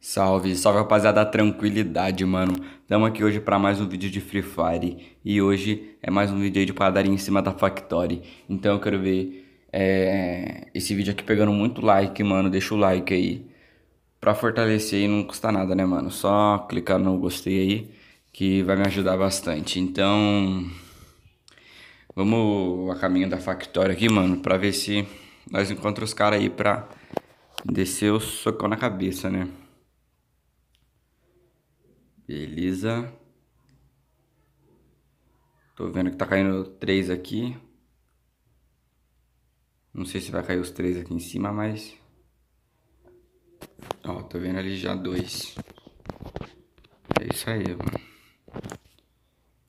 Salve, salve rapaziada, tranquilidade, mano. Tamo aqui hoje para mais um vídeo de Free Fire e hoje é mais um vídeo aí de padaria em cima da Factory. Então eu quero ver é, esse vídeo aqui pegando muito like, mano. Deixa o like aí pra fortalecer e não custa nada, né, mano? Só clicar no gostei aí que vai me ajudar bastante. Então vamos a caminho da Factory aqui, mano, pra ver se nós encontramos os caras aí pra descer o socão na cabeça, né? Beleza. Tô vendo que tá caindo três aqui. Não sei se vai cair os três aqui em cima, mas... Ó, tô vendo ali já dois. É isso aí, mano.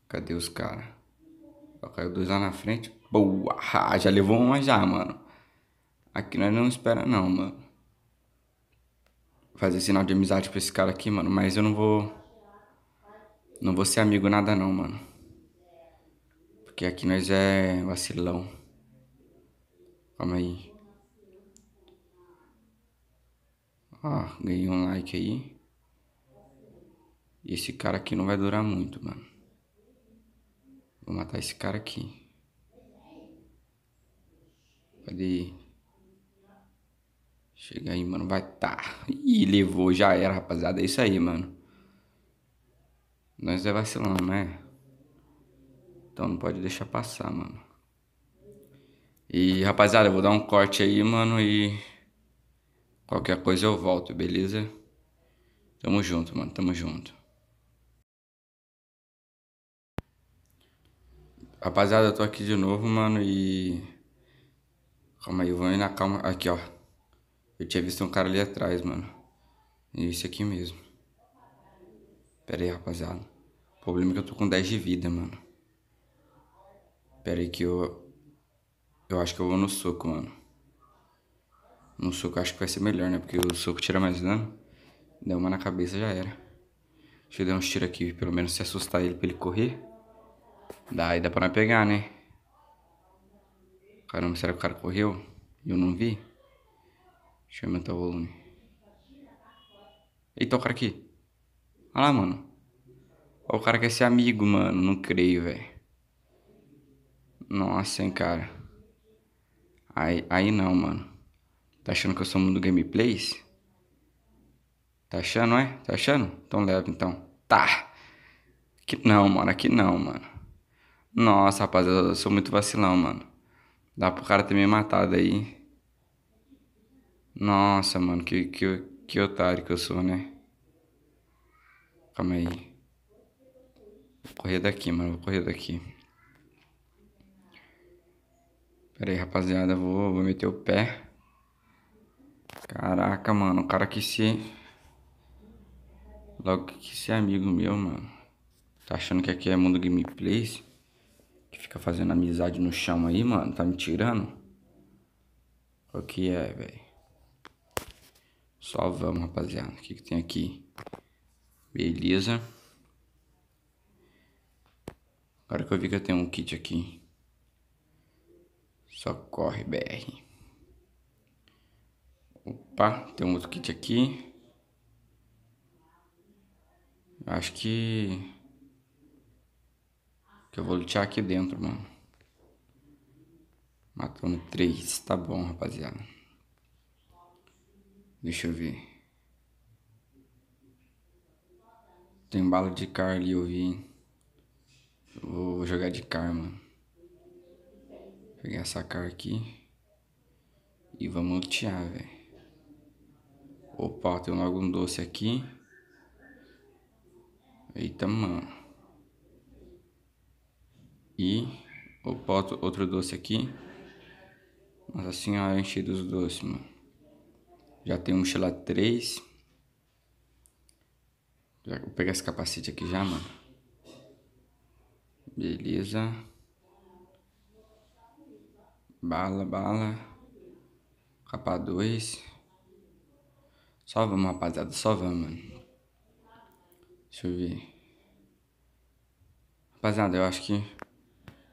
Cadê os caras? Ó, caiu dois lá na frente. Boa! Ah, já levou uma já, mano. Aqui nós não espera não, mano. Fazer sinal de amizade pra esse cara aqui, mano. Mas eu não vou... Não vou ser amigo nada não, mano. Porque aqui nós é vacilão. Calma aí. Ah, ganhei um like aí. Esse cara aqui não vai durar muito, mano. Vou matar esse cara aqui. Cadê Chega aí, mano. Vai tá. Ih, levou, já era, rapaziada. É isso aí, mano. Nós é vacilão, né? Então não pode deixar passar, mano. E, rapaziada, eu vou dar um corte aí, mano, e... Qualquer coisa eu volto, beleza? Tamo junto, mano, tamo junto. Rapaziada, eu tô aqui de novo, mano, e... Calma aí, eu vou ir na calma... Aqui, ó. Eu tinha visto um cara ali atrás, mano. esse aqui mesmo. Pera aí, rapaziada. O problema é que eu tô com 10 de vida, mano. Pera aí que eu... Eu acho que eu vou no soco, mano. No soco acho que vai ser melhor, né? Porque o soco tira mais dano. Deu uma na cabeça, já era. Deixa eu dar uns tiros aqui, pelo menos se assustar ele pra ele correr. Daí dá pra pegar, né? Caramba, será que o cara correu? E eu não vi? Deixa eu aumentar o volume. Eita, o cara aqui. Olha lá, mano. O cara quer ser amigo, mano. Não creio, velho. Nossa, hein, cara. Aí, aí não, mano. Tá achando que eu sou mundo gameplays? Tá achando, é? Tá achando? Então leva, então. Tá. Aqui não, mano. Aqui não, mano. Nossa, rapaziada. Eu sou muito vacilão, mano. Dá pro cara ter me matado aí. Nossa, mano. Que, que, que otário que eu sou, né? Calma aí. Vou correr daqui, mano. Vou correr daqui. Pera aí, rapaziada. Vou, vou meter o pé. Caraca, mano. O cara que se... Logo que se é amigo meu, mano. Tá achando que aqui é mundo gameplays? Que fica fazendo amizade no chão aí, mano. Tá me tirando? O que é, velho? Só vamos, rapaziada. O que, que tem aqui? Beleza. Agora que eu vi que eu tenho um kit aqui. só corre BR. Opa, tem um outro kit aqui. Acho que... Que eu vou lutear aqui dentro, mano. Matamos três. Tá bom, rapaziada. Deixa eu ver. Tem bala de carne ali, eu vi, hein? jogar de karma. Pegar essa cara aqui. E vamos lutear, velho. Opa, tem logo um doce aqui. Eita, mano. E... Opa, outro doce aqui. Nossa senhora, enchei dos doces, mano. Já tem mochila 3. Vou pegar esse capacete aqui já, mano. Beleza. Bala, bala. Capa 2. Só vamos, rapaziada. Só vamos, mano. Deixa eu ver. Rapaziada, eu acho que...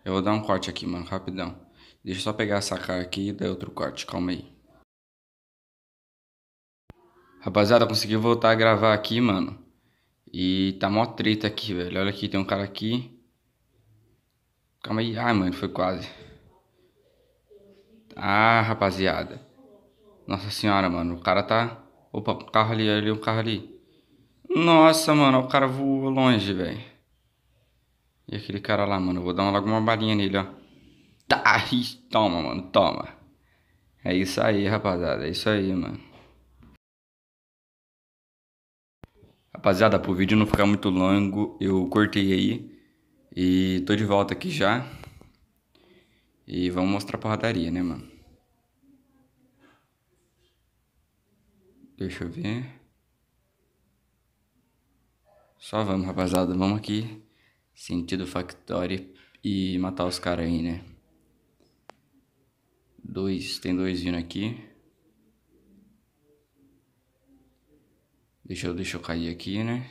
Eu vou dar um corte aqui, mano. Rapidão. Deixa eu só pegar essa cara aqui e dar outro corte. Calma aí. Rapaziada, consegui voltar a gravar aqui, mano. E tá mó treta aqui, velho. Olha aqui, tem um cara aqui. Calma aí. Ai, mano, foi quase. Ah, rapaziada. Nossa senhora, mano. O cara tá. Opa, um carro ali, ali, um carro ali. Nossa, mano, o cara voou longe, velho. E aquele cara lá, mano. Eu vou dar logo uma balinha nele, ó. Tá, toma, mano, toma. É isso aí, rapaziada. É isso aí, mano. Rapaziada, pro vídeo não ficar muito longo, eu cortei aí. E tô de volta aqui já. E vamos mostrar a porradaria, né, mano? Deixa eu ver. Só vamos, rapaziada. Vamos aqui. Sentido Factory e matar os caras aí, né? Dois, tem dois vindo aqui. Deixa eu, deixa eu cair aqui, né?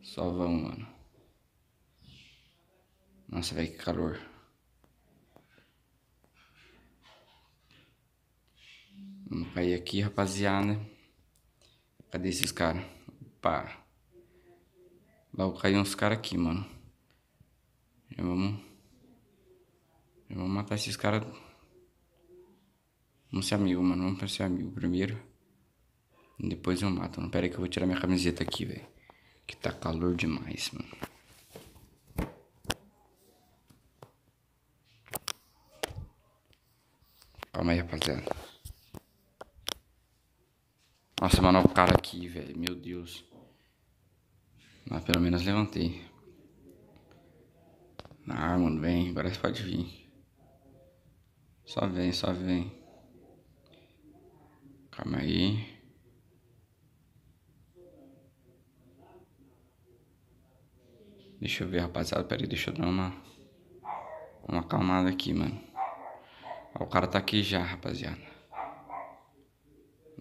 Só vamos, mano. Nossa, velho, que calor. Vamos cair aqui, rapaziada. Cadê esses caras? Opa. Logo caiu uns caras aqui, mano. Já vamos... Já vamos matar esses caras... Vamos ser amigo, mano. Vamos ser amigo primeiro. Depois eu mato. Não, pera aí que eu vou tirar minha camiseta aqui, velho. Que tá calor demais, mano. Calma aí, rapaziada. Nossa, mano, o cara aqui, velho. Meu Deus. Mas ah, pelo menos levantei. Ah, mano, vem. Agora você pode vir. Só vem, só vem. Calma aí. Deixa eu ver, rapaziada. Pera aí, deixa eu dar uma... Uma acalmada aqui, mano. Ó, o cara tá aqui já, rapaziada.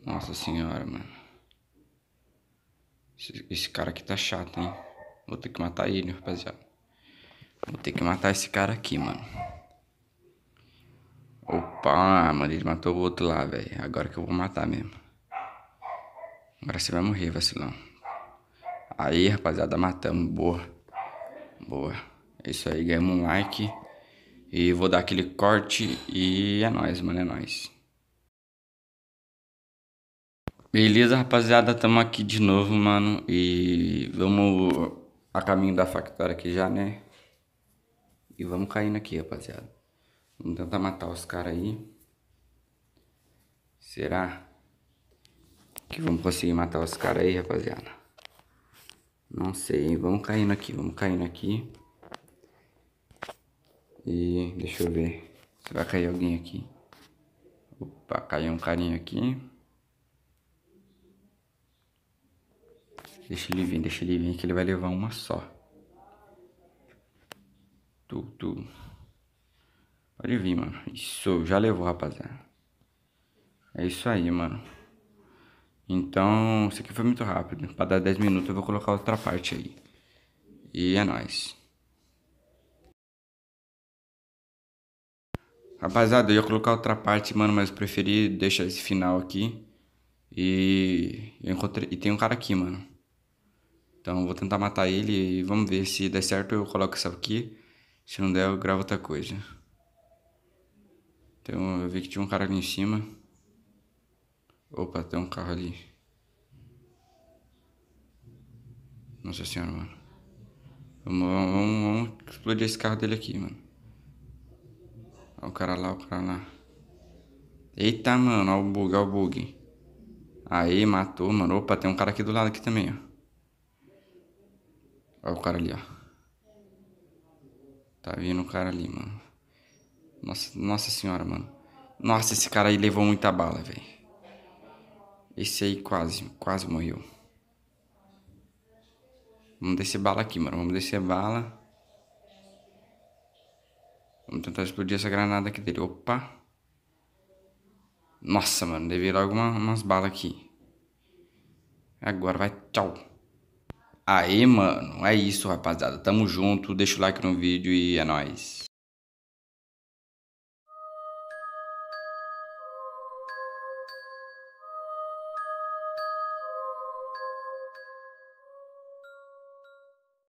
Nossa senhora, mano. Esse, esse cara aqui tá chato, hein? Vou ter que matar ele, rapaziada. Vou ter que matar esse cara aqui, mano. Opa, mano, ele matou o outro lá, velho. Agora que eu vou matar mesmo. Agora você vai morrer, vacilão. Aí, rapaziada, matamos. Boa. Boa. É isso aí, ganhamos um like. E vou dar aquele corte e é nóis, mano, é nóis. Beleza, rapaziada, tamo aqui de novo, mano. E vamos a caminho da factória aqui já, né? E vamos caindo aqui, rapaziada. Vamos tentar matar os caras aí. Será que vamos conseguir matar os caras aí, rapaziada? Não sei, hein? Vamos caindo aqui, vamos caindo aqui. E deixa eu ver se vai cair alguém aqui. Opa, caiu um carinha aqui. Deixa ele vir, deixa ele vir que ele vai levar uma só. Tu, tu. Pode vir, mano. Isso, já levou, rapaziada. É isso aí, mano. Então, isso aqui foi muito rápido. Pra dar 10 minutos eu vou colocar outra parte aí. E é nóis. Rapaziada, eu ia colocar outra parte, mano, mas eu preferi deixar esse final aqui. E eu encontrei. E tem um cara aqui, mano. Então vou tentar matar ele e vamos ver se der certo eu coloco isso aqui. Se não der, eu gravo outra coisa. Então eu vi que tinha um cara ali em cima. Opa, tem um carro ali. Nossa senhora, mano. Vamos, vamos, vamos explodir esse carro dele aqui, mano. Olha o cara lá, o cara lá. Eita, mano, olha o bug, olha o bug. Aí, matou, mano. Opa, tem um cara aqui do lado aqui também, ó. Olha o cara ali, ó. Tá vindo o cara ali, mano. Nossa, nossa senhora, mano. Nossa, esse cara aí levou muita bala, velho. Esse aí quase, quase morreu. Vamos descer bala aqui, mano. Vamos descer bala. Vamos tentar explodir essa granada aqui dele. Opa. Nossa, mano. Deve ir algumas balas aqui. Agora vai. Tchau. Aê, mano. É isso, rapaziada. Tamo junto. Deixa o like no vídeo e é nóis.